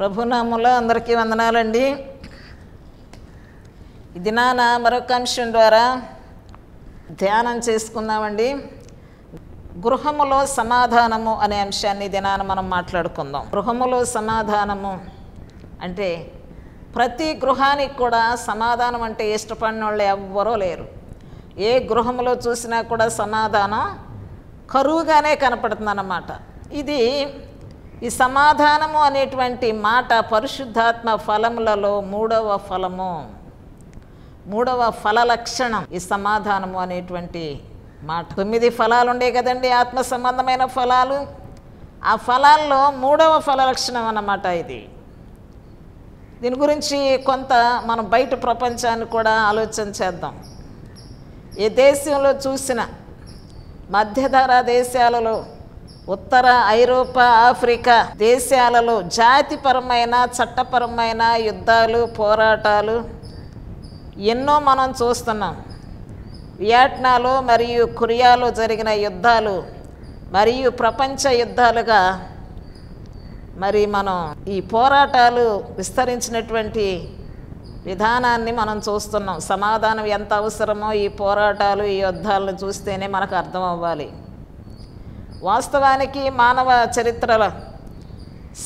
ప్రభునామంలో అందరికీ వందనాలండి ఇది నాన్న మరొక అంశం ద్వారా ధ్యానం చేసుకుందామండి గృహములో సమాధానము అనే అంశాన్ని దినాన మనం మాట్లాడుకుందాం గృహములో సమాధానము అంటే ప్రతి గృహానికి కూడా సమాధానం అంటే ఇష్టపడిన వాళ్ళు ఎవ్వరూ లేరు ఏ గృహంలో చూసినా కూడా సమాధానం కరువుగానే కనపడుతుంది అన్నమాట ఇది ఈ సమాధానము అనేటువంటి మాట పరిశుద్ధాత్మ ఫలములలో మూడవ ఫలము మూడవ ఫల లక్షణం ఈ సమాధానము అనేటువంటి మాట తొమ్మిది ఫలాలు ఉండే కదండి ఆత్మ సంబంధమైన ఫలాలు ఆ ఫలాల్లో మూడవ ఫల లక్షణం అన్నమాట ఇది దీని గురించి కొంత మనం బయట ప్రపంచాన్ని కూడా ఆలోచన చేద్దాం ఏ దేశంలో చూసిన మధ్యధరా దేశాలలో ఉత్తర ఐరోపా ఆఫ్రికా దేశాలలో జాతిపరమైన చట్టపరమైన యుద్ధాలు పోరాటాలు ఎన్నో మనం చూస్తున్నాం వియట్నాలో మరియు కొరియాలో జరిగిన యుద్ధాలు మరియు ప్రపంచ యుద్ధాలుగా మరి మనం ఈ పోరాటాలు విస్తరించినటువంటి విధానాన్ని మనం చూస్తున్నాం సమాధానం ఎంత అవసరమో ఈ పోరాటాలు ఈ యుద్ధాలను చూస్తేనే మనకు అర్థం అవ్వాలి వాస్తవానికి మానవ చరిత్రలో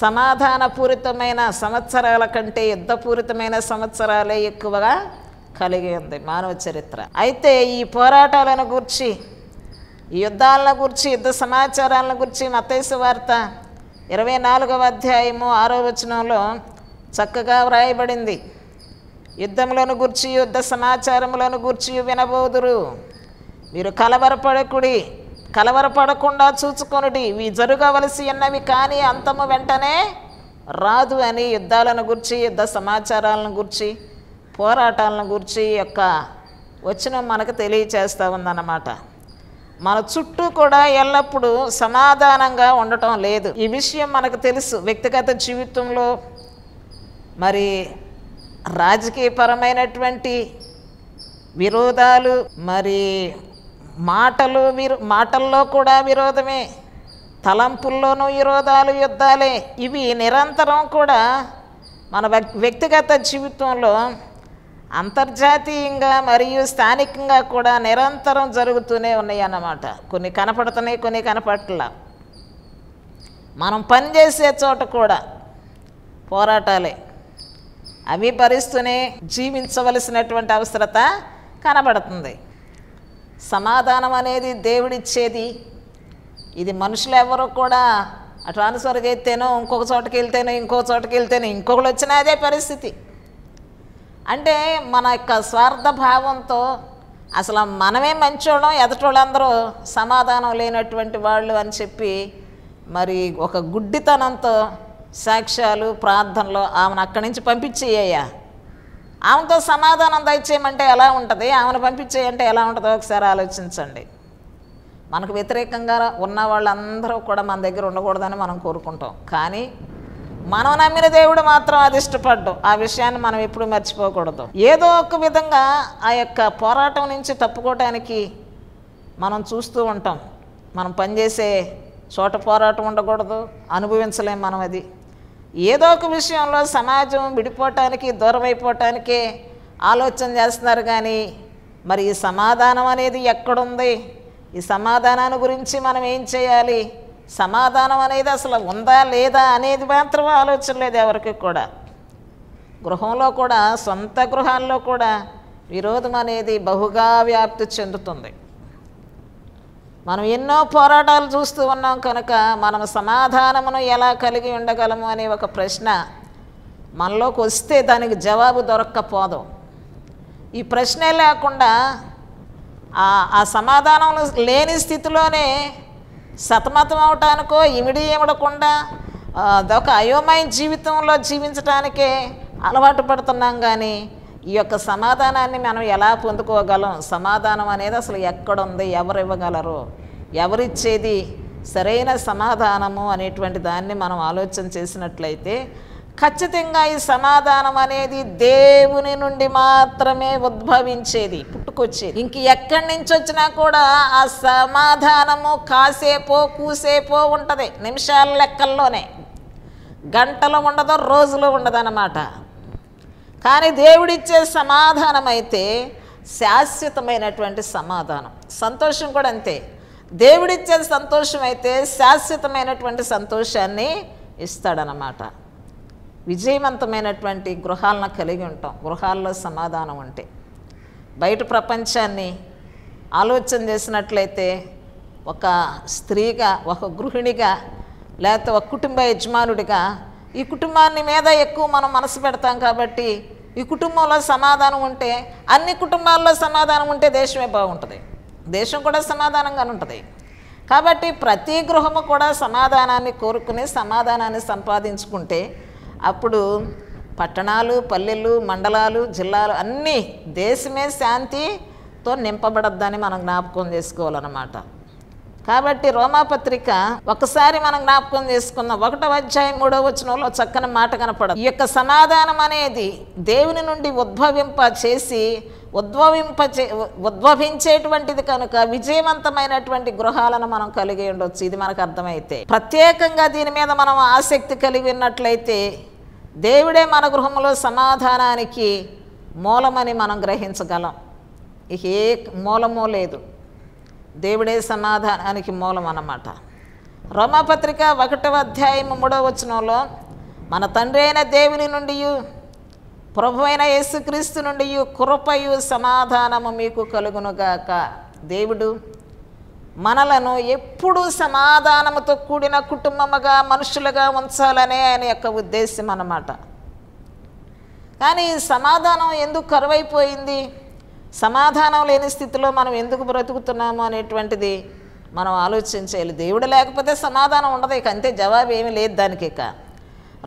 సమాధానపూరితమైన సంవత్సరాల కంటే యుద్ధపూరితమైన సంవత్సరాలే ఎక్కువగా కలిగి ఉంది మానవ చరిత్ర అయితే ఈ పోరాటాలను గురించి యుద్ధాలను గురించి యుద్ధ సమాచారాలను గురించి మతేసు వార్త ఇరవై నాలుగవ అధ్యాయము ఆరో వచనంలో చక్కగా వ్రాయబడింది యుద్ధములను గుర్చి యుద్ధ సమాచారములను గుర్చి వినబోదురు మీరు కలవరపడకుడి కలవరపడకుండా చూచుకొనుడి ఇవి జరగవలసి ఉన్నవి కానీ అంతము వెంటనే రాదు అని యుద్ధాలను గురించి యుద్ధ సమాచారాలను గురించి పోరాటాలను గురించి యొక్క వచ్చిన మనకు తెలియచేస్తూ ఉందన్నమాట మన చుట్టూ కూడా ఎల్లప్పుడూ సమాధానంగా ఉండటం లేదు ఈ విషయం మనకు తెలుసు వ్యక్తిగత జీవితంలో మరి రాజకీయపరమైనటువంటి విరోధాలు మరి మాటలు విరు మాటల్లో కూడా విరోధమే తలంపుల్లోనూ విరోధాలు యుద్ధాలే ఇవి నిరంతరం కూడా మన వ్యక్తిగత జీవితంలో అంతర్జాతీయంగా మరియు స్థానికంగా కూడా నిరంతరం జరుగుతూనే ఉన్నాయి అన్నమాట కొన్ని కనపడుతున్నాయి కొన్ని కనపడట్లా మనం పనిచేసే చోట కూడా పోరాటాలే అవి భరిస్తూనే జీవించవలసినటువంటి అవసరత కనబడుతుంది సమాధానం అనేది దేవుడిచ్చేది ఇది మనుషులు ఎవరు కూడా ట్రాన్స్ఫర్కి వెళ్తేనో ఇంకొక చోటకి వెళ్తేనో ఇంకో చోటకి వెళ్తేనో ఇంకొకటి వచ్చినా అదే పరిస్థితి అంటే మన యొక్క స్వార్థ భావంతో అసలు మనమే మంచోళ్ళం ఎదటోళ్ళందరూ సమాధానం లేనటువంటి వాళ్ళు అని చెప్పి మరి ఒక గుడ్డితనంతో సాక్ష్యాలు ప్రార్థనలు ఆమెను అక్కడి నుంచి పంపించేయ్యా ఆమెతో సమాధానం దయచేయమంటే ఎలా ఉంటుంది ఆమెను పంపించేయంటే ఎలా ఉంటుందో ఒకసారి ఆలోచించండి మనకు వ్యతిరేకంగా ఉన్న వాళ్ళందరూ కూడా మన దగ్గర ఉండకూడదని మనం కోరుకుంటాం కానీ మనం నమ్మిన దేవుడు మాత్రం అది ఇష్టపడ్డు ఆ విషయాన్ని మనం ఎప్పుడు మర్చిపోకూడదు ఏదో ఒక విధంగా ఆ యొక్క పోరాటం నుంచి తప్పుకోవటానికి మనం చూస్తూ ఉంటాం మనం పనిచేసే చోట పోరాటం ఉండకూడదు అనుభవించలేం మనం అది ఏదో ఒక విషయంలో సమాజం విడిపోవటానికి దూరం అయిపోవటానికే ఆలోచన చేస్తున్నారు కానీ మరి ఈ సమాధానం అనేది ఎక్కడుంది ఈ సమాధానాన్ని గురించి మనం ఏం చేయాలి సమాధానం అనేది అసలు ఉందా లేదా అనేది మాత్రం ఆలోచన లేదు ఎవరికి కూడా గృహంలో కూడా సొంత గృహాల్లో కూడా విరోధం అనేది బహుగా వ్యాప్తి చెందుతుంది మనం ఎన్నో పోరాటాలు చూస్తూ ఉన్నాం కనుక మనం సమాధానమును ఎలా కలిగి ఉండగలము అనే ఒక ప్రశ్న మనలోకి వస్తే దానికి జవాబు దొరక్కపోదు ఈ ప్రశ్నే లేకుండా ఆ సమాధానం లేని స్థితిలోనే సతమతం అవటానికో ఇమిడి ఇవ్వడకుండా అదొక అయోమయ జీవితంలో జీవించడానికే అలవాటు పడుతున్నాం కానీ ఈ యొక్క సమాధానాన్ని మనం ఎలా పొందుకోగలం సమాధానం అనేది అసలు ఎక్కడుంది ఎవరు ఇవ్వగలరు ఎవరిచ్చేది సరైన సమాధానము అనేటువంటి దాన్ని మనం ఆలోచన చేసినట్లయితే ఖచ్చితంగా ఈ సమాధానం అనేది దేవుని నుండి మాత్రమే ఉద్భవించేది పుట్టుకొచ్చేది ఇంక ఎక్కడి నుంచి వచ్చినా కూడా ఆ సమాధానము కాసేపో కూసేపో ఉంటుంది నిమిషాల లెక్కల్లోనే గంటలు ఉండదు రోజులు ఉండదు అన్నమాట కానీ దేవుడిచ్చే సమాధానం అయితే శాశ్వతమైనటువంటి సమాధానం సంతోషం కూడా అంతే దేవుడిచ్చే సంతోషం అయితే శాశ్వతమైనటువంటి సంతోషాన్ని ఇస్తాడనమాట విజయవంతమైనటువంటి గృహాలను కలిగి ఉంటాం గృహాల్లో సమాధానం ఉంటే బయట ప్రపంచాన్ని ఆలోచన చేసినట్లయితే ఒక స్త్రీగా ఒక గృహిణిగా లేకపోతే ఒక కుటుంబ యజమానుడిగా ఈ కుటుంబాన్ని మీద ఎక్కువ మనం మనసు పెడతాం కాబట్టి ఈ కుటుంబంలో సమాధానం ఉంటే అన్ని కుటుంబాల్లో సమాధానం ఉంటే దేశమే బాగుంటుంది దేశం కూడా సమాధానంగా ఉంటుంది కాబట్టి ప్రతి గృహము కూడా సమాధానాన్ని కోరుకుని సమాధానాన్ని సంపాదించుకుంటే అప్పుడు పట్టణాలు పల్లెలు మండలాలు జిల్లాలు అన్నీ దేశమే శాంతితో నింపబడద్దని మనం జ్ఞాపకం చేసుకోవాలన్నమాట కాబట్టి రోమాపత్రిక ఒకసారి మనం జ్ఞాపకం చేసుకున్న ఒకటవ అధ్యాయం మూడవ వచనంలో చక్కని మాట కనపడదు ఈ యొక్క సమాధానం అనేది దేవుని నుండి ఉద్భవింప చేసి ఉద్భవింప చే ఉద్భవించేటువంటిది కనుక విజయవంతమైనటువంటి గృహాలను మనం కలిగి ఉండొచ్చు ఇది మనకు అర్థమైతే ప్రత్యేకంగా దీని మీద మనం ఆసక్తి కలిగి ఉన్నట్లయితే దేవుడే మన గృహంలో సమాధానానికి మూలమని మనం గ్రహించగలం ఇక ఏ మూలమో లేదు దేవుడే సమాధానానికి మూలం అన్నమాట రోమాపత్రిక ఒకటవ అధ్యాయం మూడవ వచనంలో మన తండ్రి అయిన దేవుని నుండి ప్రభు అయిన యేసుక్రీస్తు నుండి కృపయు సమాధానము మీకు కలుగునుగాక దేవుడు మనలను ఎప్పుడూ సమాధానముతో కూడిన కుటుంబముగా మనుషులుగా ఉంచాలనే ఆయన యొక్క ఉద్దేశం అన్నమాట కానీ సమాధానం ఎందుకు కరువైపోయింది సమాధానం లేని స్థితిలో మనం ఎందుకు బ్రతుకుతున్నాము అనేటువంటిది మనం ఆలోచించాలి దేవుడు లేకపోతే సమాధానం ఉండదు ఇక అంతే జవాబు ఏమీ లేదు దానికి ఇక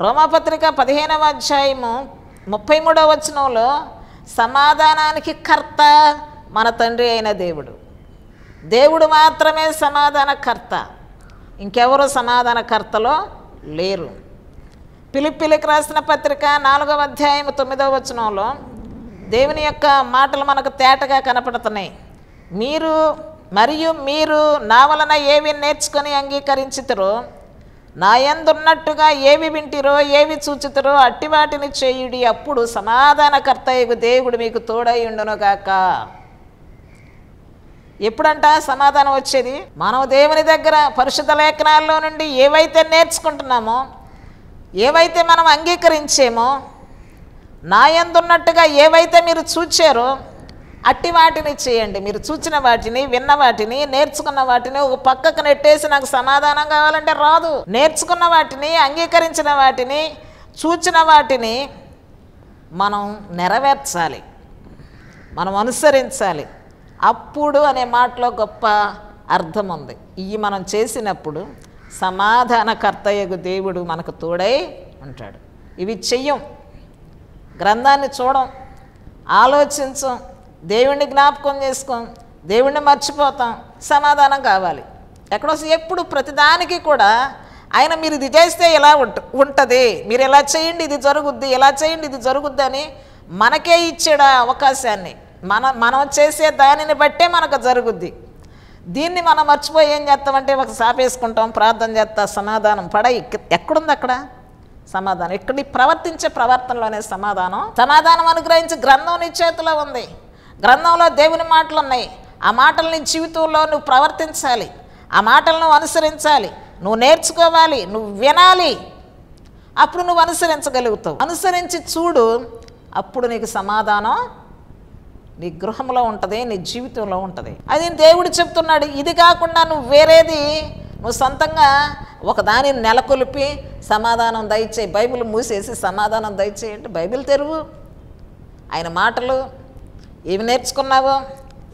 రోమపత్రిక పదిహేనవ అధ్యాయము ముప్పై మూడవ వచనంలో సమాధానానికి కర్త మన తండ్రి అయిన దేవుడు దేవుడు మాత్రమే సమాధానకర్త ఇంకెవరు సమాధానకర్తలో లేరు పిలిపిలికి రాసిన పత్రిక నాలుగవ అధ్యాయం తొమ్మిదవ వచనంలో దేవుని యొక్క మాటలు మనకు తేటగా కనపడుతున్నాయి మీరు మరియు మీరు నా వలన ఏవి నేర్చుకొని అంగీకరించుతురో నా ఏవి వింటిరో ఏవి చూచుతురో అట్టివాటిని చేయుడి అప్పుడు సమాధానకర్తయ్యకు దేవుడు మీకు తోడై ఉండునుగాక ఎప్పుడంట సమాధానం వచ్చేది మనం దేవుని దగ్గర పరిశుద్ధ లేఖనాల్లో నుండి ఏవైతే నేర్చుకుంటున్నామో ఏవైతే మనం అంగీకరించేమో నా ఏవైతే మీరు చూచారో అట్టి వాటిని చేయండి మీరు చూచిన వాటిని విన్న వాటిని నేర్చుకున్న వాటిని ఒక పక్కకు నెట్టేసి నాకు సమాధానం కావాలంటే రాదు నేర్చుకున్న వాటిని అంగీకరించిన వాటిని చూచిన వాటిని మనం నెరవేర్చాలి మనం అనుసరించాలి అప్పుడు అనే మాటలో గొప్ప అర్థం ఉంది ఇవి మనం చేసినప్పుడు సమాధానకర్తయ్యకు దేవుడు మనకు తోడై ఉంటాడు ఇవి చెయ్యం గ్రంథాన్ని చూడం ఆలోచించం దేవుణ్ణి జ్ఞాపకం చేసుకోం దేవుణ్ణి మర్చిపోతాం సమాధానం కావాలి ఎక్కడో ఎప్పుడు ప్రతిదానికి కూడా ఆయన మీరు ఇది చేస్తే ఇలా ఉంట ఉంటుంది మీరు ఇలా చేయండి ఇది జరుగుద్ది ఇలా చేయండి ఇది జరుగుద్ది అని మనకే ఇచ్చాడు అవకాశాన్ని మన మనం చేసే దానిని బట్టే మనకు జరుగుద్ది దీన్ని మనం మర్చిపోయి ఏం చేస్తామంటే ఒక సాపేసుకుంటాం ప్రార్థన చేస్తా సమాధానం పడ ఎక్కడుంది అక్కడ సమాధానం ఇక్కడ ప్రవర్తించే ప్రవర్తనలోనే సమాధానం సమాధానం అనుగ్రహించి గ్రంథం నీ చేతిలో ఉంది గ్రంథంలో దేవుని మాటలు ఉన్నాయి ఆ మాటల్ని జీవితంలో నువ్వు ప్రవర్తించాలి ఆ మాటలను అనుసరించాలి నువ్వు నేర్చుకోవాలి నువ్వు వినాలి అప్పుడు నువ్వు అనుసరించగలుగుతావు అనుసరించి చూడు అప్పుడు నీకు సమాధానం నీ గృహంలో ఉంటుంది నీ జీవితంలో ఉంటుంది అది దేవుడు చెప్తున్నాడు ఇది కాకుండా నువ్వు వేరేది నువ్వు సొంతంగా ఒకదానిని నెలకొల్పి సమాధానం దయచేయి బైబిల్ మూసేసి సమాధానం దయచేయంటే బైబిల్ తెరువు ఆయన మాటలు ఏమి నేర్చుకున్నావో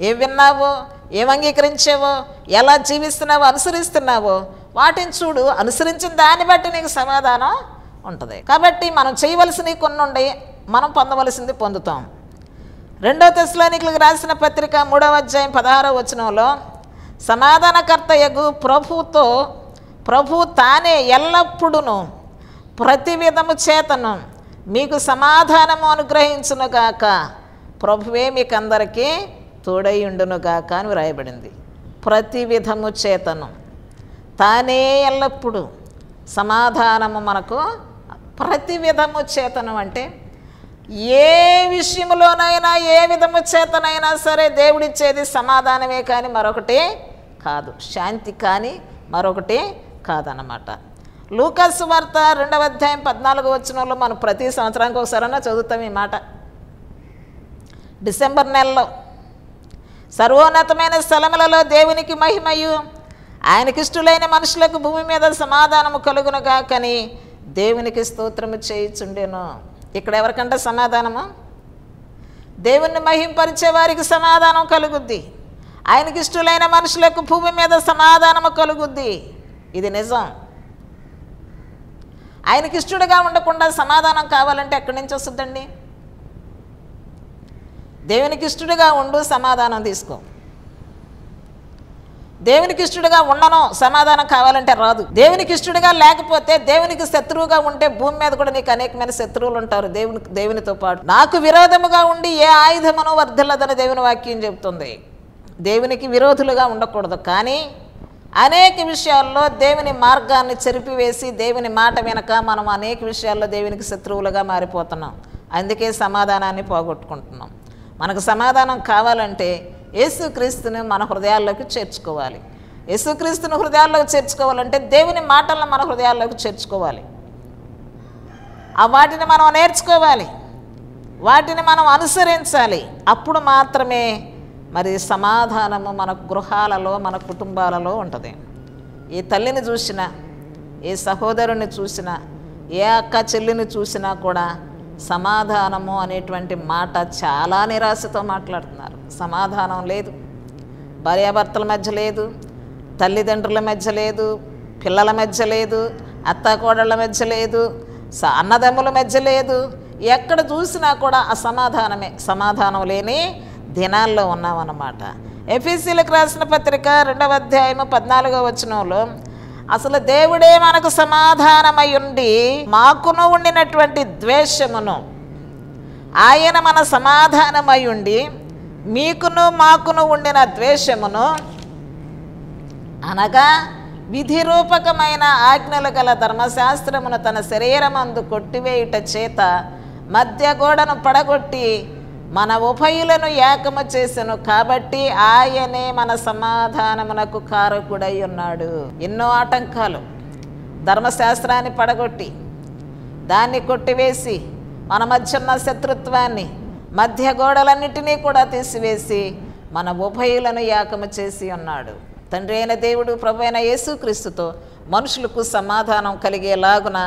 ఏమి విన్నావో ఏం అంగీకరించావో ఎలా జీవిస్తున్నావో అనుసరిస్తున్నావో వాటిని చూడు అనుసరించిన దాన్ని బట్టి నీకు సమాధానం ఉంటుంది కాబట్టి మనం చేయవలసినవి కొన్ని ఉండి మనం పొందవలసింది పొందుతాం రెండో దశలోనికులకు రాసిన పత్రిక మూడవ అధ్యాయం పదహారో వచనంలో యగు ప్రభుతో ప్రభు తానే ఎల్లప్పుడును ప్రతి విధము చేతను మీకు సమాధానము అనుగ్రహించునుగాక ప్రభువే మీకు అందరికీ తోడైయుండునుగాక అని వ్రాయబడింది ప్రతి విధము చేతను తానే ఎల్లప్పుడూ సమాధానము మనకు ప్రతి విధము చేతనం అంటే ఏ విషయంలోనైనా ఏ విధము చేతనైనా సరే దేవుడిచ్చేది సమాధానమే కానీ మరొకటి కాదు శాంతి కానీ మరొకటి కాదనమాట లూకస్ వార్త రెండవ అధ్యాయం పద్నాలుగు వాళ్ళు మనం ప్రతి సంవత్సరానికి ఒకసారైనా చదువుతాం ఈ మాట డిసెంబర్ నెలలో సర్వోన్నతమైన స్థలములలో దేవునికి మహిమయు ఆయనకిష్టులైన మనుషులకు భూమి మీద సమాధానము కలుగునగా కానీ దేవునికి స్తోత్రము చేయిచుండెను ఇక్కడ ఎవరికంటే సమాధానము దేవుణ్ణి మహింపరిచే వారికి సమాధానం కలుగుద్ది ఆయనకి ఇష్టలైన మనుషులకు భూమి మీద సమాధానము కలుగుద్ది ఇది నిజం ఆయనకి ఇష్టడుగా ఉండకుండా సమాధానం కావాలంటే ఎక్కడి నుంచి వస్తుందండి దేవునికి ఇష్టడుగా ఉండు సమాధానం తీసుకో దేవునికి ఇష్టడుగా ఉండను సమాధానం కావాలంటే రాదు దేవునికి ఇష్టడుగా లేకపోతే దేవునికి శత్రువుగా ఉంటే భూమి మీద కూడా నీకు అనేకమైన శత్రువులు ఉంటారు దేవుని దేవునితో పాటు నాకు విరోధముగా ఉండి ఏ ఆయుధమను వర్ధిల్లదని దేవుని వాక్యం చెబుతుంది దేవునికి విరోధులుగా ఉండకూడదు కానీ అనేక విషయాల్లో దేవుని మార్గాన్ని చెరిపివేసి దేవుని మాట వెనక మనం అనేక విషయాల్లో దేవునికి శత్రువులుగా మారిపోతున్నాం అందుకే సమాధానాన్ని పోగొట్టుకుంటున్నాం మనకు సమాధానం కావాలంటే యేసుక్రీస్తుని మన హృదయాల్లోకి చేర్చుకోవాలి యేసుక్రీస్తుని హృదయాల్లోకి చేర్చుకోవాలంటే దేవుని మాటలను మన హృదయాల్లోకి చేర్చుకోవాలి ఆ వాటిని మనం నేర్చుకోవాలి వాటిని మనం అనుసరించాలి అప్పుడు మాత్రమే మరి సమాధానము మన గృహాలలో మన కుటుంబాలలో ఉంటుంది ఏ తల్లిని చూసినా ఏ సహోదరుని చూసినా ఏ అక్క చెల్లిని చూసినా కూడా సమాధానము అనేటువంటి మాట చాలా నిరాశతో మాట్లాడుతున్నారు సమాధానం లేదు భార్యాభర్తల మధ్య లేదు తల్లిదండ్రుల మధ్య లేదు పిల్లల మధ్య లేదు అత్తాకోడళ్ళ మధ్య లేదు అన్నదమ్ముల మధ్య లేదు ఎక్కడ చూసినా కూడా అసమాధానమే సమాధానం లేని దినాల్లో ఉన్నామన్నమాట ఎఫీసీలకు రాసిన పత్రిక రెండవ అధ్యాయము పద్నాలుగో వచనంలో అసలు దేవుడే మనకు సమాధానమై ఉండి మాకును ఉండినటువంటి ద్వేషమును ఆయన మన సమాధానమై ఉండి మీకును మాకును ఉండిన ద్వేషమును అనగా విధిరూపకమైన ఆజ్ఞలు గల ధర్మశాస్త్రమును తన శరీరమందు కొట్టివేయుట చేత మధ్య గోడను పడగొట్టి మన ఉభయులను ఏకము చేసెను కాబట్టి ఆయనే మన సమాధానమునకు కారకుడై ఉన్నాడు ఎన్నో ఆటంకాలు ధర్మశాస్త్రాన్ని పడగొట్టి దాన్ని కొట్టివేసి మన మధ్య ఉన్న శత్రుత్వాన్ని మధ్య గోడలన్నిటినీ కూడా తీసివేసి మన ఉభయులను యాకము చేసి ఉన్నాడు తండ్రి అయిన దేవుడు ప్రభు అయిన యేసుక్రీస్తుతో మనుషులకు సమాధానం కలిగేలాగున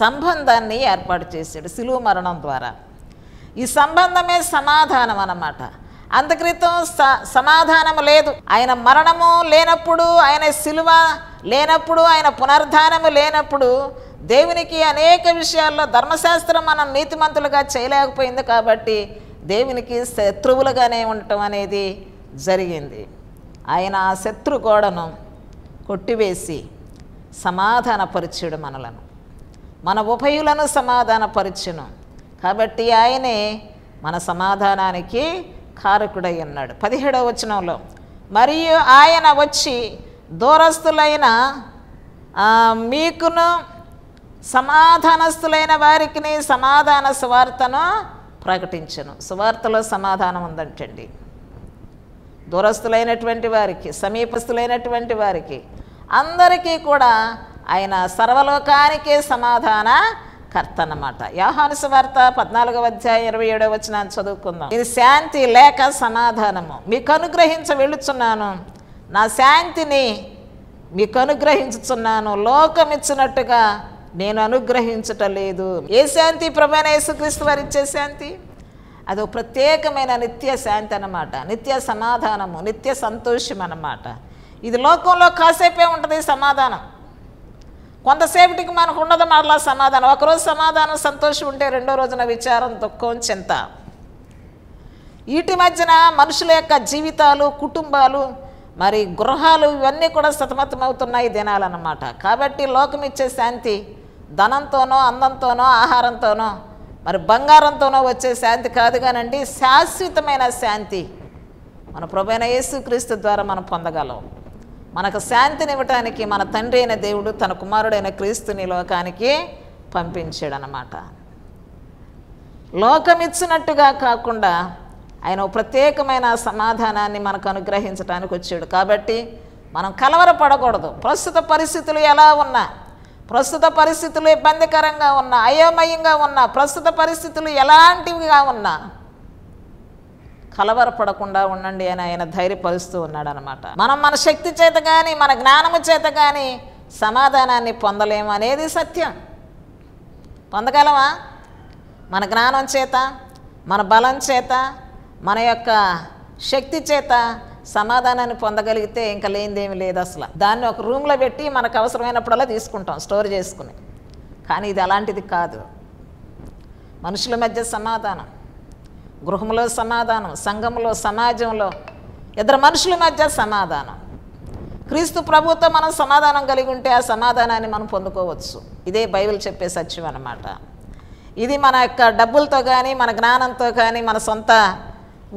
సంబంధాన్ని ఏర్పాటు చేశాడు సిలువ మరణం ద్వారా ఈ సంబంధమే సమాధానం అన్నమాట అంతక్రితం స సమాధానం లేదు ఆయన మరణము లేనప్పుడు ఆయన సిలువ లేనప్పుడు ఆయన పునర్ధానము లేనప్పుడు దేవునికి అనేక విషయాల్లో ధర్మశాస్త్రం మనం నీతిమంతులుగా చేయలేకపోయింది కాబట్టి దేవునికి శత్రువులుగానే ఉండటం అనేది జరిగింది ఆయన ఆ శత్రు గోడను కొట్టివేసి సమాధానపరిచాడు మనలను మన ఉభయులను సమాధానపరిచును కాబట్టి ఆయనే మన సమాధానానికి కారకుడై ఉన్నాడు పదిహేడవ వచనంలో మరియు ఆయన వచ్చి దూరస్తులైన మీకును సమాధానస్తులైన వారికి సమాధాన సువార్తను ప్రకటించను సువార్తలో సమాధానం ఉందంటండి దూరస్తులైనటువంటి వారికి సమీపస్తులైనటువంటి వారికి అందరికీ కూడా ఆయన సర్వలోకానికే సమాధాన కర్త అన్నమాట యాహాను వార్త పద్నాలుగవ అధ్యాయం ఇరవై ఏడవ వచ్చిన చదువుకుందాం ఇది శాంతి లేక సమాధానము మీకు అనుగ్రహించ వెళ్ళుచున్నాను నా శాంతిని మీకు అనుగ్రహించుచున్నాను లోకమిచ్చినట్టుగా నేను అనుగ్రహించటం లేదు ఏ శాంతి ప్రభైన యేసుక్రీస్తు వారు ఇచ్చే శాంతి అదో ప్రత్యేకమైన నిత్య శాంతి అన్నమాట నిత్య సమాధానము నిత్య సంతోషం అన్నమాట ఇది లోకంలో కాసేపే ఉంటుంది సమాధానం కొంతసేపటికి మనకు ఉండదు మరలా సమాధానం ఒకరోజు సమాధానం సంతోషం ఉంటే రెండో రోజున విచారం దుఃఖం చింత వీటి మధ్యన మనుషుల యొక్క జీవితాలు కుటుంబాలు మరి గృహాలు ఇవన్నీ కూడా సతమతమవుతున్నాయి దినాలన్నమాట కాబట్టి లోకం ఇచ్చే శాంతి ధనంతోనో అందంతోనో ఆహారంతోనో మరి బంగారంతోనో వచ్చే శాంతి కాదు కానండి శాశ్వతమైన శాంతి మన ప్రభైన యేసుక్రీస్తు ద్వారా మనం పొందగలం మనకు శాంతినివ్వటానికి మన తండ్రి అయిన దేవుడు తన కుమారుడైన క్రీస్తుని లోకానికి అనమాట లోకమిచ్చినట్టుగా కాకుండా ఆయన ప్రత్యేకమైన సమాధానాన్ని మనకు అనుగ్రహించడానికి వచ్చాడు కాబట్టి మనం కలవరపడకూడదు ప్రస్తుత పరిస్థితులు ఎలా ఉన్నా ప్రస్తుత పరిస్థితులు ఇబ్బందికరంగా ఉన్న అయోమయంగా ఉన్న ప్రస్తుత పరిస్థితులు ఎలాంటివిగా ఉన్నా కలవరపడకుండా ఉండండి అని ఆయన ధైర్యపరుస్తూ ఉన్నాడనమాట మనం మన శక్తి చేత కానీ మన జ్ఞానము చేత కానీ సమాధానాన్ని పొందలేము అనేది సత్యం పొందగలమా మన జ్ఞానం చేత మన బలం చేత మన యొక్క శక్తి చేత సమాధానాన్ని పొందగలిగితే ఇంకా లేనిదేమి లేదు అసలు దాన్ని ఒక రూమ్లో పెట్టి మనకు అవసరమైనప్పుడల్లా తీసుకుంటాం స్టోర్ చేసుకుని కానీ ఇది అలాంటిది కాదు మనుషుల మధ్య సమాధానం గృహంలో సమాధానం సంఘంలో సమాజంలో ఇద్దరు మనుషుల మధ్య సమాధానం క్రీస్తు ప్రభుత్వ మనం సమాధానం కలిగి ఉంటే ఆ సమాధానాన్ని మనం పొందుకోవచ్చు ఇదే బైబిల్ చెప్పే సత్యం అనమాట ఇది మన యొక్క డబ్బులతో కానీ మన జ్ఞానంతో కానీ మన సొంత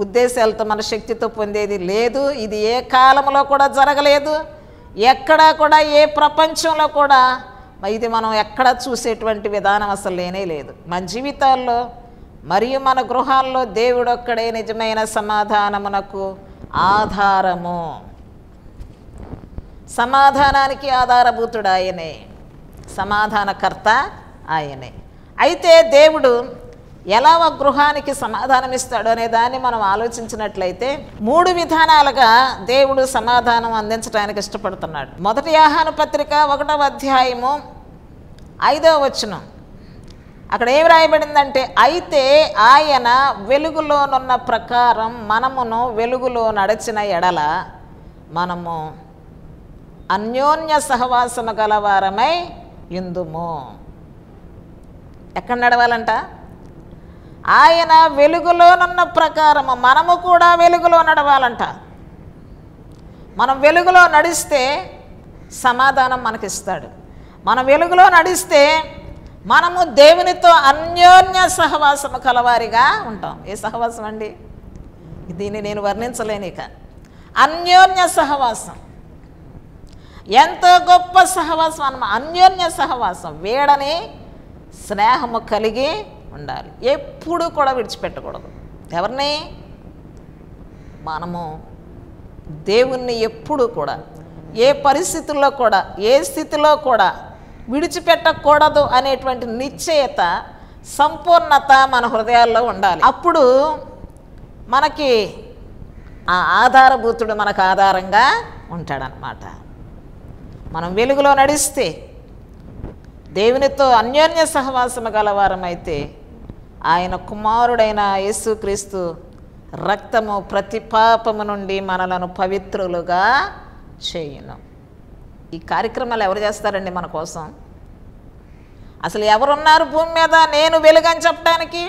ఉద్దేశాలతో మన శక్తితో పొందేది లేదు ఇది ఏ కాలంలో కూడా జరగలేదు ఎక్కడా కూడా ఏ ప్రపంచంలో కూడా ఇది మనం ఎక్కడ చూసేటువంటి విధానం అసలు లేనే లేదు మన జీవితాల్లో మరియు మన గృహాల్లో ఒక్కడే నిజమైన సమాధానమునకు ఆధారము సమాధానానికి ఆధారభూతుడు ఆయనే సమాధానకర్త ఆయనే అయితే దేవుడు ఎలా ఒక గృహానికి సమాధానమిస్తాడు అనే దాన్ని మనం ఆలోచించినట్లయితే మూడు విధానాలుగా దేవుడు సమాధానం అందించడానికి ఇష్టపడుతున్నాడు మొదటి ఆహ్వాన పత్రిక ఒకటవ అధ్యాయము ఐదవ వచనం అక్కడ ఏం రాయబడిందంటే అయితే ఆయన వెలుగులోనున్న ప్రకారం మనమును వెలుగులో నడిచిన ఎడల మనము అన్యోన్య సహవాసము గలవారమై ఇందుము ఎక్కడ నడవాలంట ఆయన వెలుగులోనున్న ప్రకారము మనము కూడా వెలుగులో నడవాలంట మనం వెలుగులో నడిస్తే సమాధానం మనకిస్తాడు మన వెలుగులో నడిస్తే మనము దేవునితో అన్యోన్య సహవాసము కలవారిగా ఉంటాం ఏ సహవాసం అండి దీన్ని నేను వర్ణించలేని ఇక అన్యోన్య సహవాసం ఎంతో గొప్ప సహవాసం అన్న అన్యోన్య సహవాసం వేడని స్నేహము కలిగి ఉండాలి ఎప్పుడూ కూడా విడిచిపెట్టకూడదు ఎవరిని మనము దేవుణ్ణి ఎప్పుడూ కూడా ఏ పరిస్థితుల్లో కూడా ఏ స్థితిలో కూడా విడిచిపెట్టకూడదు అనేటువంటి నిశ్చయత సంపూర్ణత మన హృదయాల్లో ఉండాలి అప్పుడు మనకి ఆ ఆధారభూతుడు మనకు ఆధారంగా ఉంటాడనమాట మనం వెలుగులో నడిస్తే దేవునితో అన్యోన్య సహవాసము గలవారమైతే ఆయన కుమారుడైన యేసుక్రీస్తు రక్తము ప్రతి పాపము నుండి మనలను పవిత్రులుగా చేయును ఈ కార్యక్రమాలు ఎవరు చేస్తారండి మన కోసం అసలు ఎవరున్నారు భూమి మీద నేను వెలుగని చెప్పడానికి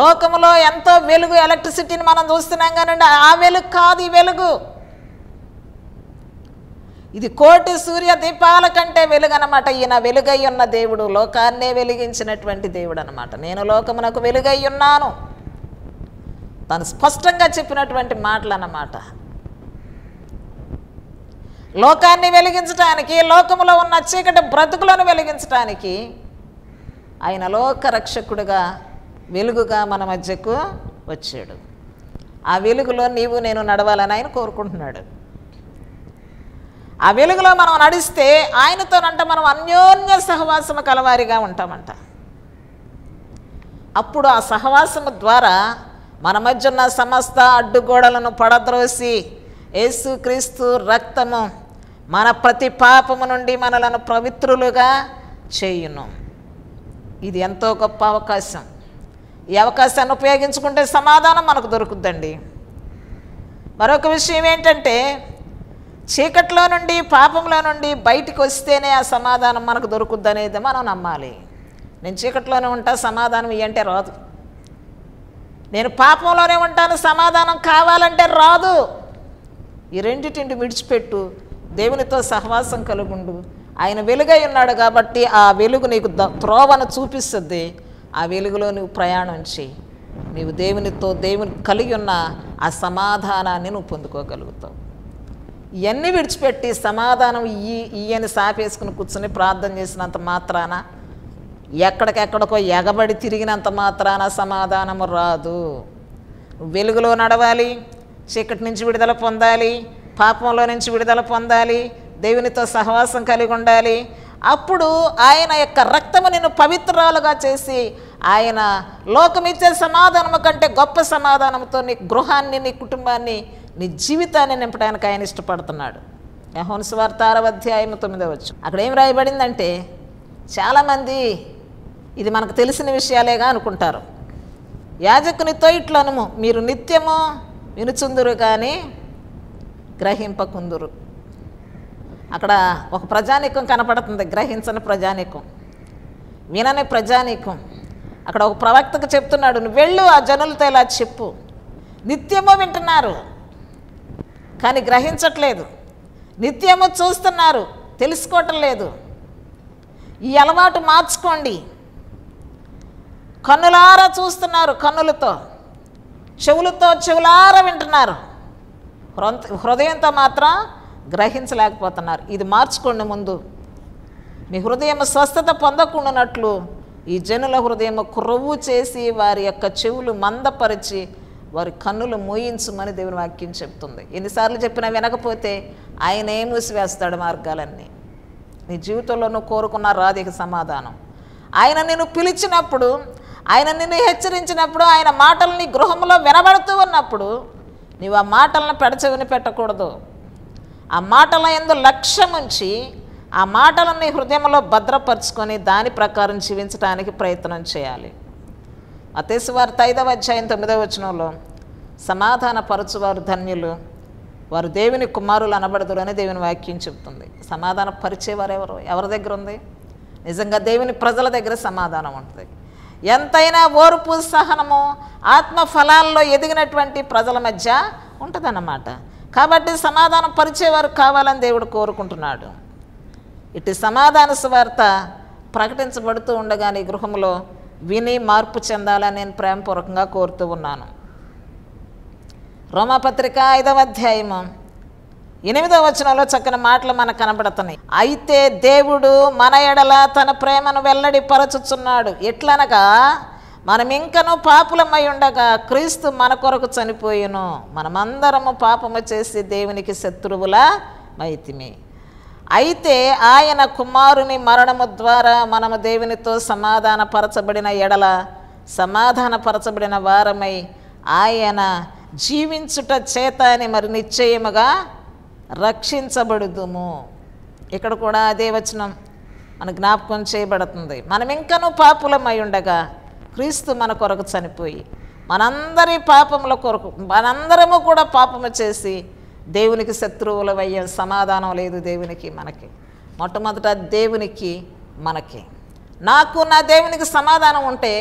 లోకములో ఎంతో వెలుగు ఎలక్ట్రిసిటీని మనం చూస్తున్నాం కానీ ఆ వెలుగు కాదు ఈ వెలుగు ఇది కోటి సూర్య దీపాల కంటే వెలుగనమాట ఈయన వెలుగై ఉన్న దేవుడు లోకాన్నే వెలిగించినటువంటి దేవుడు అనమాట నేను లోకమునకు వెలుగై ఉన్నాను తను స్పష్టంగా చెప్పినటువంటి మాటలు అన్నమాట లోకాన్ని వెలిగించడానికి లోకములో ఉన్న చీకటి బ్రతుకులను వెలిగించడానికి ఆయన లోక రక్షకుడుగా వెలుగుగా మన మధ్యకు వచ్చాడు ఆ వెలుగులో నీవు నేను నడవాలని ఆయన కోరుకుంటున్నాడు ఆ వెలుగులో మనం నడిస్తే ఆయనతోనంట మనం అన్యోన్య సహవాసము కలవారిగా ఉంటామంట అప్పుడు ఆ సహవాసము ద్వారా మన మధ్య ఉన్న సమస్త అడ్డుగోడలను పడద్రోసి యేసుక్రీస్తు రక్తము మన ప్రతి పాపము నుండి మనలను పవిత్రులుగా చేయును ఇది ఎంతో గొప్ప అవకాశం ఈ అవకాశాన్ని ఉపయోగించుకుంటే సమాధానం మనకు దొరుకుద్దండి మరొక విషయం ఏంటంటే చీకట్లో నుండి పాపంలో నుండి బయటికి వస్తేనే ఆ సమాధానం మనకు దొరుకుద్ది అనేది మనం నమ్మాలి నేను చీకట్లోనే ఉంటా సమాధానం ఇవ్వంటే రాదు నేను పాపంలోనే ఉంటాను సమాధానం కావాలంటే రాదు ఈ రెండింటిని విడిచిపెట్టు దేవునితో సహవాసం కలుగుండు ఆయన వెలుగై ఉన్నాడు కాబట్టి ఆ వెలుగు నీకు త్రోవను చూపిస్తుంది ఆ వెలుగులో నువ్వు ప్రయాణం చేయి నీవు దేవునితో దేవుని కలిగి ఉన్న ఆ సమాధానాన్ని నువ్వు పొందుకోగలుగుతావు ఇవన్నీ విడిచిపెట్టి సమాధానం ఇయ్యి ఇయ్యని సాపేసుకుని కూర్చుని ప్రార్థన చేసినంత మాత్రాన ఎక్కడికెక్కడికో ఎగబడి తిరిగినంత మాత్రాన సమాధానం రాదు వెలుగులో నడవాలి చీకటి నుంచి విడుదల పొందాలి పాపంలో నుంచి విడుదల పొందాలి దేవునితో సహవాసం కలిగి ఉండాలి అప్పుడు ఆయన యొక్క రక్తము నిన్ను పవిత్రాలుగా చేసి ఆయన లోకమిచ్చే సమాధానము కంటే గొప్ప సమాధానంతో నీ గృహాన్ని నీ కుటుంబాన్ని నీ జీవితాన్ని నింపడానికి ఆయన ఇష్టపడుతున్నాడు యహోన్స్ స్వార్త ఆరవ అధ్యాయం తొమ్మిదో వచ్చు అక్కడ ఏం రాయబడిందంటే చాలామంది ఇది మనకు తెలిసిన విషయాలేగా అనుకుంటారు యాజకునితో ఇట్లను మీరు నిత్యము వినుచుందురు కానీ గ్రహింపకుందురు అక్కడ ఒక ప్రజానీకం కనపడుతుంది గ్రహించని ప్రజానీకం వినని ప్రజానీకం అక్కడ ఒక ప్రవక్తకు చెప్తున్నాడు నువ్వు వెళ్ళు ఆ జనులతో ఇలా చెప్పు నిత్యమో వింటున్నారు కానీ గ్రహించట్లేదు నిత్యము చూస్తున్నారు తెలుసుకోవటం లేదు ఈ అలవాటు మార్చుకోండి కన్నులారా చూస్తున్నారు కన్నులతో చెవులతో చెవులారా వింటున్నారు హృదయంతో మాత్రం గ్రహించలేకపోతున్నారు ఇది మార్చుకోండి ముందు మీ హృదయం స్వస్థత పొందకుండానట్లు ఈ జనుల హృదయం క్రొవ్వు చేసి వారి యొక్క చెవులు మందపరిచి వారి కన్నులు మూయించమని దేవుని వాక్యం చెప్తుంది ఎన్నిసార్లు చెప్పినా వినకపోతే ఆయనే మూసివేస్తాడు మార్గాలన్నీ నీ జీవితంలో నువ్వు కోరుకున్న రాధిక సమాధానం ఆయన నిన్ను పిలిచినప్పుడు ఆయన నిన్ను హెచ్చరించినప్పుడు ఆయన మాటలు నీ గృహంలో వినబడుతూ ఉన్నప్పుడు నీవు ఆ మాటలను పెడచవిని పెట్టకూడదు ఆ మాటల ఎందు లక్ష్యముంచి ఆ మాటలన్నీ హృదయంలో భద్రపరుచుకొని దాని ప్రకారం జీవించడానికి ప్రయత్నం చేయాలి వారు ఐదవ అధ్యాయం తొమ్మిదవ వచనంలో సమాధానపరచువారు ధన్యులు వారు దేవుని కుమారులు అనబడదురు అని దేవుని వాక్యం చెబుతుంది సమాధాన వారు ఎవరు ఎవరి దగ్గర ఉంది నిజంగా దేవుని ప్రజల దగ్గర సమాధానం ఉంటుంది ఎంతైనా ఓర్పు సహనము ఆత్మఫలాల్లో ఎదిగినటువంటి ప్రజల మధ్య ఉంటుందన్నమాట కాబట్టి సమాధానం పరిచేవారు కావాలని దేవుడు కోరుకుంటున్నాడు ఇటు సమాధాన స్వార్త ప్రకటించబడుతూ ఉండగానే గృహంలో విని మార్పు చెందాలని నేను ప్రేమపూర్వకంగా కోరుతూ ఉన్నాను రోమపత్రిక ఐదవ అధ్యాయము ఎనిమిదవ వచనంలో చక్కని మాటలు మనకు కనబడుతున్నాయి అయితే దేవుడు మన ఎడల తన ప్రేమను వెల్లడి పరచుచున్నాడు ఎట్లనగా మనం ఇంకనూ పాపులమై ఉండగా క్రీస్తు మన కొరకు చనిపోయిను మనమందరము పాపము చేసి దేవునికి శత్రువుల మైతిమే అయితే ఆయన కుమారుని మరణము ద్వారా మనము దేవునితో సమాధానపరచబడిన ఎడల సమాధానపరచబడిన వారమై ఆయన జీవించుట చేత అని మరి నిశ్చయముగా రక్షించబడుదుము ఇక్కడ కూడా అదే వచనం మన జ్ఞాపకం చేయబడుతుంది మనం ఇంకనూ పాపులమై ఉండగా క్రీస్తు మన కొరకు చనిపోయి మనందరి పాపముల కొరకు మనందరము కూడా పాపము చేసి దేవునికి శత్రువులమయ్యే సమాధానం లేదు దేవునికి మనకి మొట్టమొదట దేవునికి మనకి నాకు నా దేవునికి సమాధానం ఉంటే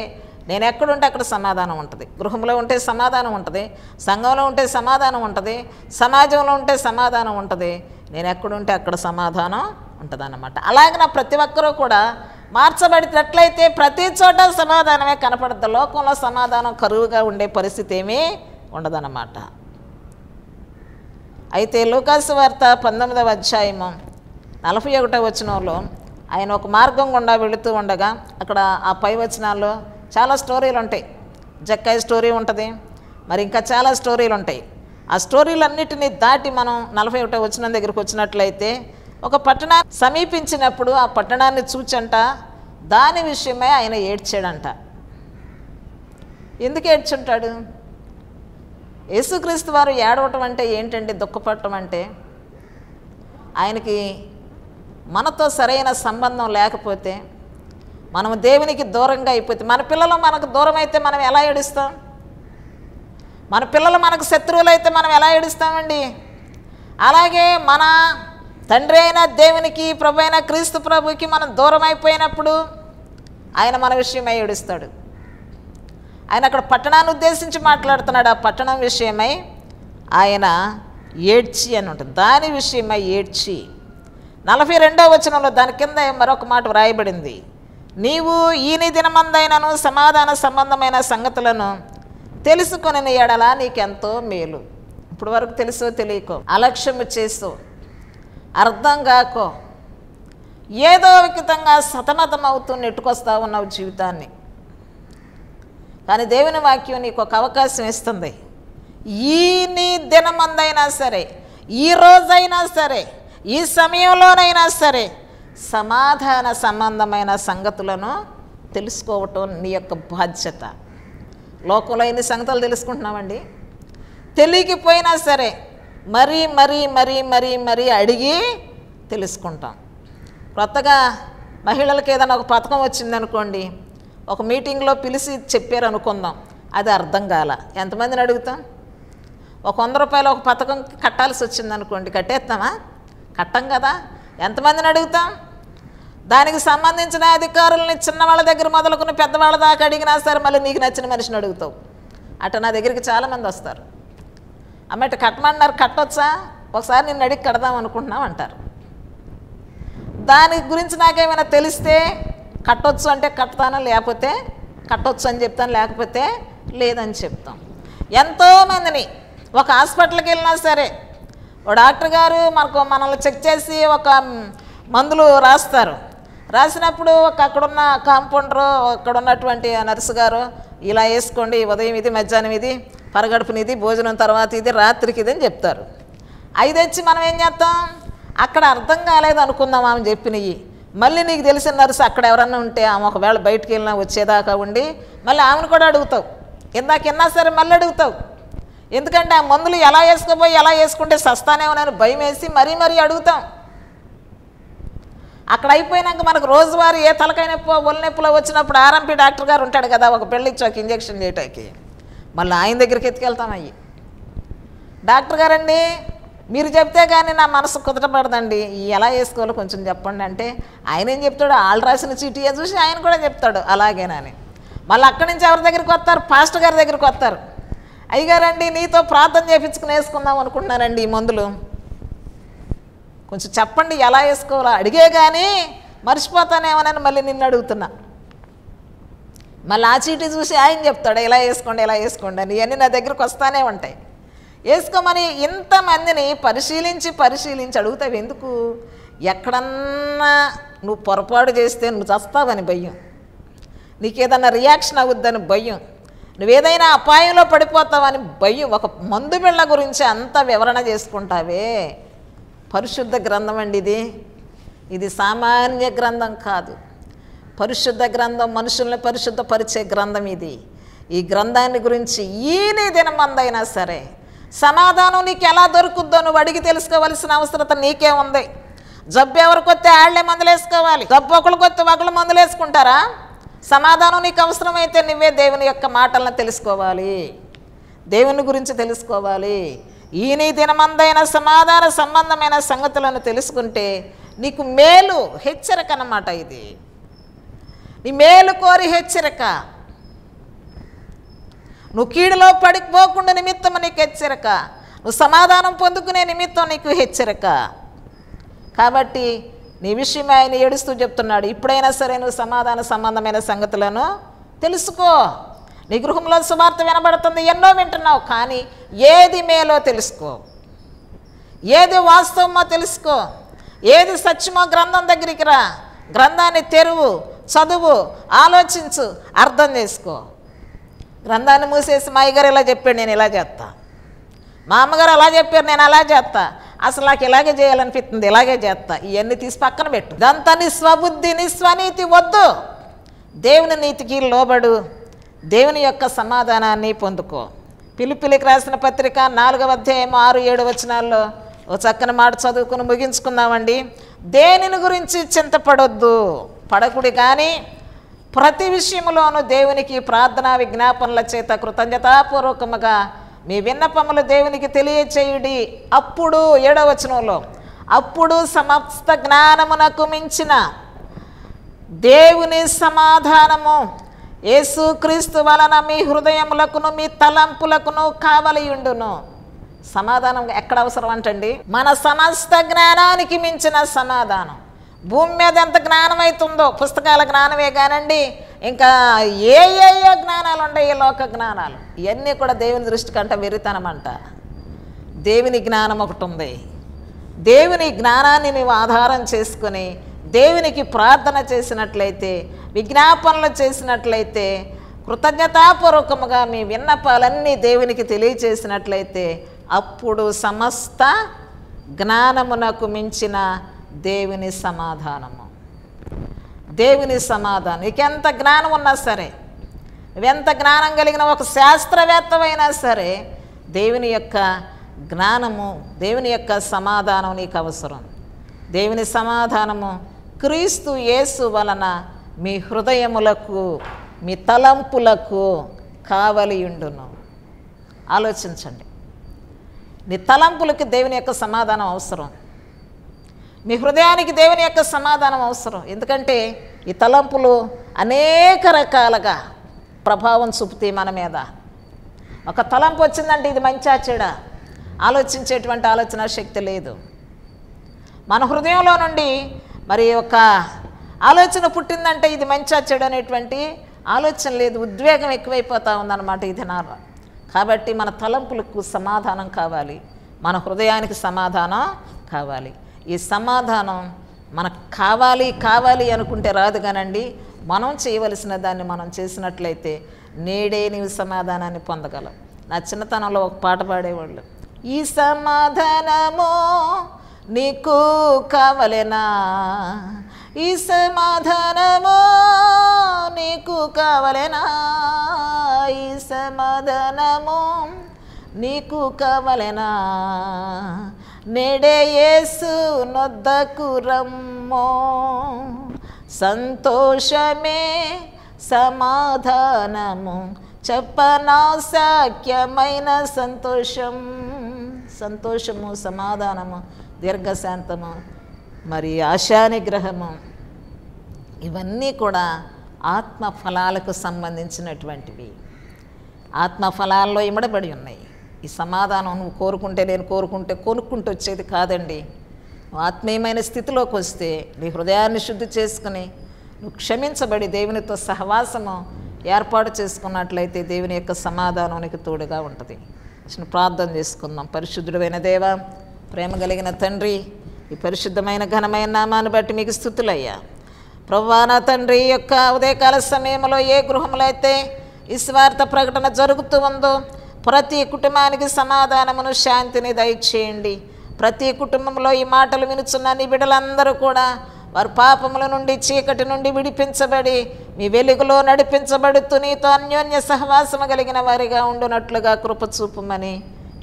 నేను ఎక్కడుంటే అక్కడ సమాధానం ఉంటుంది గృహంలో ఉంటే సమాధానం ఉంటుంది సంఘంలో ఉంటే సమాధానం ఉంటుంది సమాజంలో ఉంటే సమాధానం ఉంటుంది నేను ఎక్కడుంటే అక్కడ సమాధానం ఉంటుందన్నమాట అలాగే నా ప్రతి ఒక్కరూ కూడా మార్చబడినట్లయితే ప్రతి చోట సమాధానమే కనపడద్దు లోకంలో సమాధానం కరువుగా ఉండే పరిస్థితి ఏమీ ఉండదన్నమాట అయితే లూకాసు వార్త పంతొమ్మిదవ అధ్యాయము నలభై ఒకటో వచనంలో ఆయన ఒక మార్గం గుండా వెళుతూ ఉండగా అక్కడ ఆ పై వచనాల్లో చాలా స్టోరీలు ఉంటాయి జక్కాయ స్టోరీ ఉంటుంది మరి ఇంకా చాలా స్టోరీలు ఉంటాయి ఆ స్టోరీలన్నిటినీ దాటి మనం నలభై ఒకటో వచనం దగ్గరికి వచ్చినట్లయితే ఒక పట్టణాన్ని సమీపించినప్పుడు ఆ పట్టణాన్ని చూచంట దాని విషయమై ఆయన ఏడ్చాడంట ఎందుకు ఏడ్చుంటాడు యేసుక్రీస్తు వారు ఏడవటం అంటే ఏంటంటే దుఃఖపడటం అంటే ఆయనకి మనతో సరైన సంబంధం లేకపోతే మనం దేవునికి దూరంగా అయిపోతే మన పిల్లలు మనకు దూరం అయితే మనం ఎలా ఏడుస్తాం మన పిల్లలు మనకు శత్రువులు అయితే మనం ఎలా ఏడుస్తామండి అలాగే మన తండ్రి అయిన దేవునికి ప్రభు అయిన క్రీస్తు ప్రభుకి మనం దూరం అయిపోయినప్పుడు ఆయన మన విషయమై ఏడుస్తాడు ఆయన అక్కడ పట్టణాన్ని ఉద్దేశించి మాట్లాడుతున్నాడు ఆ పట్టణం విషయమై ఆయన ఏడ్చి అని ఉంటుంది దాని విషయమై ఏడ్చి నలభై రెండవ వచనంలో దాని కింద మరొక మాట వ్రాయబడింది నీవు ఈని దినమందైనను సమాధాన సంబంధమైన సంగతులను తెలుసుకొని ఎడలా నీకెంతో మేలు ఇప్పుడు వరకు తెలుసో తెలియకో అలక్ష్యము చేసో అర్థం కాకో ఏదో వికితంగా సతమతం అవుతూ నెట్టుకొస్తా ఉన్నావు జీవితాన్ని కానీ దేవుని వాక్యం నీకు ఒక అవకాశం ఇస్తుంది ఈ నీ దినమందైనా సరే ఈ రోజైనా సరే ఈ సమయంలోనైనా సరే సమాధాన సంబంధమైన సంగతులను తెలుసుకోవటం నీ యొక్క బాధ్యత లోకంలో ఎన్ని సంగతులు తెలుసుకుంటున్నామండి తెలియకపోయినా సరే మరీ మరీ మరీ మరీ మరీ అడిగి తెలుసుకుంటాం కొత్తగా మహిళలకు ఏదైనా ఒక పథకం వచ్చిందనుకోండి ఒక మీటింగ్లో పిలిచి చెప్పారు అనుకుందాం అది అర్థం కాల ఎంతమందిని అడుగుతాం ఒక వంద రూపాయలు ఒక పథకం కట్టాల్సి వచ్చింది అనుకోండి కట్టేస్తామా కట్టం కదా ఎంతమందిని అడుగుతాం దానికి సంబంధించిన అధికారుల్ని చిన్నవాళ్ళ దగ్గర మొదలుకుని పెద్దవాళ్ళ దాకా అడిగినా సరే మళ్ళీ నీకు నచ్చిన మనిషిని అడుగుతావు అట నా దగ్గరికి చాలామంది వస్తారు అమ్మట కట్టమన్నారు కట్టొచ్చా ఒకసారి నిన్ను అడిగి కడదాం అనుకుంటున్నాం అంటారు దాని గురించి నాకేమైనా తెలిస్తే కట్టొచ్చు అంటే కడతాను లేకపోతే కట్టొచ్చు అని చెప్తాను లేకపోతే లేదని చెప్తాం ఎంతోమందిని ఒక హాస్పిటల్కి వెళ్ళినా సరే ఓ డాక్టర్ గారు మనకు మనల్ని చెక్ చేసి ఒక మందులు రాస్తారు రాసినప్పుడు ఒక అక్కడున్న కాంపౌండరు అక్కడ ఉన్నటువంటి నర్సు గారు ఇలా వేసుకోండి ఉదయం ఇది మధ్యాహ్నం ఇది పరగడుపునిది భోజనం తర్వాత ఇది రాత్రికి ఇది అని చెప్తారు అవి మనం ఏం చేస్తాం అక్కడ అర్థం కాలేదు అనుకుందాం ఆమె చెప్పినవి మళ్ళీ నీకు తెలిసిన నర్సు అక్కడ ఎవరన్నా ఉంటే ఆమె ఒకవేళ బయటకు వెళ్ళినా వచ్చేదాకా ఉండి మళ్ళీ ఆమెను కూడా అడుగుతావు ఇందాక విన్నా సరే మళ్ళీ అడుగుతావు ఎందుకంటే ఆ మందులు ఎలా వేసుకోబోయి ఎలా వేసుకుంటే సస్తానేమోనని భయం వేసి మరీ మరీ అడుగుతాం అక్కడ అయిపోయినాక మనకు రోజువారు ఏ తలకాయ నొప్పో ఒళ్ళ నొప్పిలో వచ్చినప్పుడు ఆర్ఎంపీ డాక్టర్ గారు ఉంటాడు కదా ఒక పెళ్ళిచ్చి ఒక ఇంజక్షన్ చేయటానికి మళ్ళీ ఆయన దగ్గరికి ఎత్తుకెళ్తాం అయ్యి డాక్టర్ గారండి మీరు చెప్తే కానీ నా మనసు కుదరపడదండి ఎలా వేసుకోవాలో కొంచెం చెప్పండి అంటే ఆయన ఏం చెప్తాడు వాళ్ళు రాసిన చీటీ చూసి ఆయన కూడా చెప్తాడు అలాగేనని మళ్ళీ అక్కడి నుంచి ఎవరి దగ్గరికి వస్తారు పాస్ట్ గారి దగ్గరికి వస్తారు అయ్యగారండి నీతో ప్రార్థన చేయించుకుని వేసుకుందాం అనుకుంటున్నానండి ఈ మందులు కొంచెం చెప్పండి ఎలా వేసుకోవాలో అడిగే కానీ మర్చిపోతానేమోనని మళ్ళీ నిన్ను అడుగుతున్నా మళ్ళీ ఆ చీటీ చూసి ఆయన చెప్తాడు ఇలా వేసుకోండి ఇలా వేసుకోండి అని ఇవన్నీ నా దగ్గరకు వస్తానే ఉంటాయి వేసుకోమని ఇంతమందిని పరిశీలించి పరిశీలించి అడుగుతావు ఎందుకు ఎక్కడన్నా నువ్వు పొరపాటు చేస్తే నువ్వు చస్తావని భయం నీకేదన్నా రియాక్షన్ అవుద్దని భయం నువ్వేదైనా అపాయంలో పడిపోతావని భయం ఒక మందు బిళ్ళ గురించి అంత వివరణ చేసుకుంటావే పరిశుద్ధ గ్రంథం అండి ఇది ఇది సామాన్య గ్రంథం కాదు పరిశుద్ధ గ్రంథం మనుషుల్ని పరిశుద్ధపరిచే గ్రంథం ఇది ఈ గ్రంథాన్ని గురించి ఈయన దినమందైనా సరే సమాధానం నీకు ఎలా దొరుకుద్దో నువ్వు అడిగి తెలుసుకోవాల్సిన అవసరత నీకే ఉంది జబ్బు ఎవరికి వస్తే ఆళ్లే మందులేసుకోవాలి జబ్బు ఒకరికి వస్తే ఒకళ్ళు మందులేసుకుంటారా సమాధానం నీకు అవసరమైతే నువ్వే దేవుని యొక్క మాటలను తెలుసుకోవాలి దేవుని గురించి తెలుసుకోవాలి ఈ నీ దినమందైన సమాధాన సంబంధమైన సంగతులను తెలుసుకుంటే నీకు మేలు హెచ్చరిక అన్నమాట ఇది నీ మేలు కోరి హెచ్చరిక నువ్వు కీడులో పడిపోకుండా నిమిత్తం నీకు హెచ్చరిక నువ్వు సమాధానం పొందుకునే నిమిత్తం నీకు హెచ్చరిక కాబట్టి నీ విషయం ఆయన ఏడుస్తూ చెప్తున్నాడు ఇప్పుడైనా సరే నువ్వు సమాధాన సంబంధమైన సంగతులను తెలుసుకో నీ గృహంలో సువార్త వినబడుతుంది ఎన్నో వింటున్నావు కానీ ఏది మేలో తెలుసుకో ఏది వాస్తవమో తెలుసుకో ఏది సత్యమో గ్రంథం దగ్గరికి రా గ్రంథాన్ని తెరువు చదువు ఆలోచించు అర్థం చేసుకో గ్రంథాన్ని మూసేసి మా అయ్యగారు ఇలా చెప్పాడు నేను ఇలా చేస్తా మా అమ్మగారు అలా చెప్పారు నేను అలా చేస్తా అసలు నాకు ఇలాగే చేయాలనిపిస్తుంది ఇలాగే చేస్తా ఇవన్నీ తీసి పక్కన పెట్టు దంత నీ స్వబుద్ధి నీ స్వనీతి వద్దు దేవుని నీతికి లోబడు దేవుని యొక్క సమాధానాన్ని పొందుకో పిలిపిలికి రాసిన పత్రిక నాలుగవ అధ్యాయం ఆరు ఏడు వచనాల్లో ఓ చక్కని మాట చదువుకుని ముగించుకుందామండి దేనిని గురించి చింతపడొద్దు పడకుడి కానీ ప్రతి విషయంలోనూ దేవునికి ప్రార్థనా విజ్ఞాపనల చేత కృతజ్ఞతాపూర్వకముగా మీ విన్నపములు దేవునికి తెలియచేయుడి అప్పుడు ఏడవచనంలో అప్పుడు సమస్త జ్ఞానమునకు మించిన దేవుని సమాధానము యేసుక్రీస్తు వలన మీ హృదయములకును మీ తలంపులకును కావలియుండును సమాధానం ఎక్కడ అవసరం అంటండి మన సమస్త జ్ఞానానికి మించిన సమాధానం భూమి మీద ఎంత జ్ఞానం అవుతుందో పుస్తకాల జ్ఞానమే కానండి ఇంకా ఏ ఏ ఏ జ్ఞానాలు ఉంటాయి ఈ లోక జ్ఞానాలు ఇవన్నీ కూడా దేవుని దృష్టి కంట విరితనమంట దేవుని జ్ఞానం ఒకటి ఉంది దేవుని జ్ఞానాన్ని నువ్వు ఆధారం చేసుకుని దేవునికి ప్రార్థన చేసినట్లయితే విజ్ఞాపనలు చేసినట్లయితే కృతజ్ఞతాపూర్వకముగా మీ విన్నపాలన్నీ దేవునికి తెలియచేసినట్లయితే అప్పుడు సమస్త జ్ఞానమునకు మించిన దేవుని సమాధానము దేవుని సమాధానం నీకెంత జ్ఞానం ఉన్నా సరే ఎంత జ్ఞానం కలిగిన ఒక శాస్త్రవేత్తమైనా సరే దేవుని యొక్క జ్ఞానము దేవుని యొక్క సమాధానం నీకు అవసరం దేవుని సమాధానము క్రీస్తు యేసు వలన మీ హృదయములకు మీ తలంపులకు కావలియుండును ఆలోచించండి నీ తలంపులకి దేవుని యొక్క సమాధానం అవసరం మీ హృదయానికి దేవుని యొక్క సమాధానం అవసరం ఎందుకంటే ఈ తలంపులు అనేక రకాలుగా ప్రభావం చూపుతాయి మన మీద ఒక తలంపు వచ్చిందంటే ఇది మంచా చెడ ఆలోచించేటువంటి ఆలోచన శక్తి లేదు మన హృదయంలో నుండి మరి ఒక ఆలోచన పుట్టిందంటే ఇది మంచా చెడు అనేటువంటి ఆలోచన లేదు ఉద్వేగం ఎక్కువైపోతూ ఉందన్నమాట ఇది నా కాబట్టి మన తలంపులకు సమాధానం కావాలి మన హృదయానికి సమాధానం కావాలి ఈ సమాధానం మనకు కావాలి కావాలి అనుకుంటే రాదు కానండి మనం చేయవలసిన దాన్ని మనం చేసినట్లయితే నేడే నీవు సమాధానాన్ని పొందగలం నా చిన్నతనంలో ఒక పాట పాడేవాళ్ళు ఈ సమాధానము నీకు కావలేనా ఈ సమాధానము నీకు కావలేనా ఈ సమాధానము నీకు కావలేనా నెడయేసు నొద్దకురమ్మో సంతోషమే సమాధానము చెప్పనా సాఖ్యమైన సంతోషం సంతోషము సమాధానము దీర్ఘశాంతము మరి ఆశానిగ్రహము ఇవన్నీ కూడా ఆత్మ ఫలాలకు సంబంధించినటువంటివి ఆత్మ ఫలాల్లో ఇమడబడి ఉన్నాయి ఈ సమాధానం నువ్వు కోరుకుంటే నేను కోరుకుంటే కొనుక్కుంటూ వచ్చేది కాదండి ఆత్మీయమైన స్థితిలోకి వస్తే నీ హృదయాన్ని శుద్ధి చేసుకుని నువ్వు క్షమించబడి దేవునితో సహవాసము ఏర్పాటు చేసుకున్నట్లయితే దేవుని యొక్క సమాధానానికి తోడుగా ఉంటుంది చిన్న ప్రార్థన చేసుకుందాం పరిశుద్ధుడైన దేవ ప్రేమ కలిగిన తండ్రి ఈ పరిశుద్ధమైన ఘనమైన నామాన్ని బట్టి మీకు స్థుతులయ్యా ప్రభా తండ్రి యొక్క ఉదయకాల సమయంలో ఏ గృహములైతే ఈ స్వార్థ ప్రకటన జరుగుతూ ఉందో ప్రతి కుటుంబానికి సమాధానమును శాంతిని దయచేయండి ప్రతి కుటుంబంలో ఈ మాటలు వినుచున్న నీ బిడ్డలందరూ కూడా వారు పాపముల నుండి చీకటి నుండి విడిపించబడి మీ వెలుగులో నడిపించబడుతూ నీతో అన్యోన్య సహవాసము కలిగిన వారిగా ఉండునట్లుగా కృపచూపమని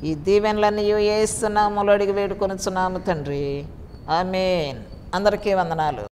ఈ దీవెనలన్నీ వేస్తున్నాములు అడిగి వేడుకొనుచున్నాము తండ్రి ఆమెన్ అందరికీ వందనాలు